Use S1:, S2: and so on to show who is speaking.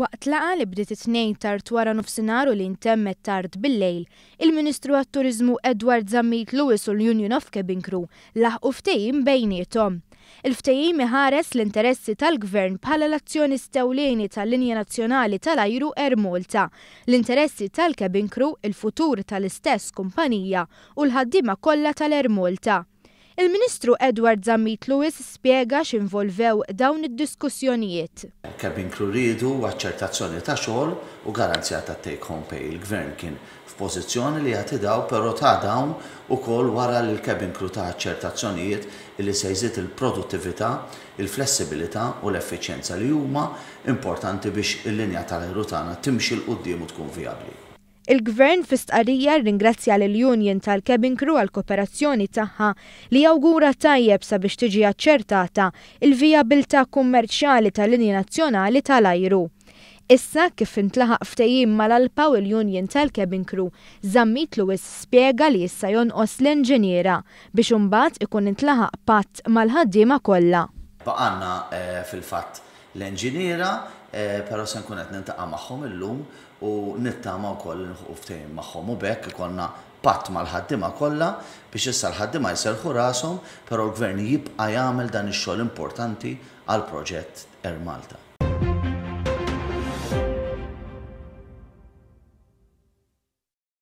S1: Waqt laqa li bdiet it-tnejn tard wara nofsinhar u li ntemmet tard bil-lejl, il-Ministru għat-Turizmu Edward Zammit Lewis u l-Union of Cabin Crew laħqu ftehim bejnietom. il ftejim iħares l-interessi tal-Gvern bħala l-azzjoni stewleni tal-Linja Nazzjonali tal-Ajru Air Malta, l-interessi tal-Cabin Crew, il-futur tal-istess kumpanija u l-ħaddima kollha tal-Air Malta. Il-Ministru Edward Zammit Lewis spiega x'involvew dawn id-diskussjonijiet.
S2: Kemm inkluridu aċċertazzjoni ta' xogħol u garanzija ta' take home pay. Il-Gvern kien f'pożizzjoni li jagħti daw però ta' dawn ukoll wara li l-cabin ta' aċċertazzjonijiet li se jżid il-produttività, il-flessibilità u l-effiċjenza li huma importanti biex il-linja tal ħirutana tagħna timxi l-qudiem u tkun vijabbli.
S1: Il-gvern fistqarija ringrazzja l union tal kebin Crew għal kooperazzjoni tagħha li jawgura tajjeb sabiex tiġi aċċertata il-vijabilità kummerċjali tal-linji nazzjonali tal-ajru. Issa kif intlaħaq ftejim mal-alpa u l-Union tal kebin Crew, Zammit Lewis spiega li issa jonqos l-inġiniera biex imbagħad ikun intlaħaq patt mal-ħaddiema kollha.
S2: Baqanna eh, fil-fatt l-enġiniera, eh, pero se nkun qed nintaqa' magħhom illum u nittama wkoll koll ftehim magħhom u bekk pat patt mal-ħaddima kollha biex issa l-ħaddima jserħu rashom, però l-gvern jibqa' jagħmel dan ix-xogħol importanti għal proġett Air Malta.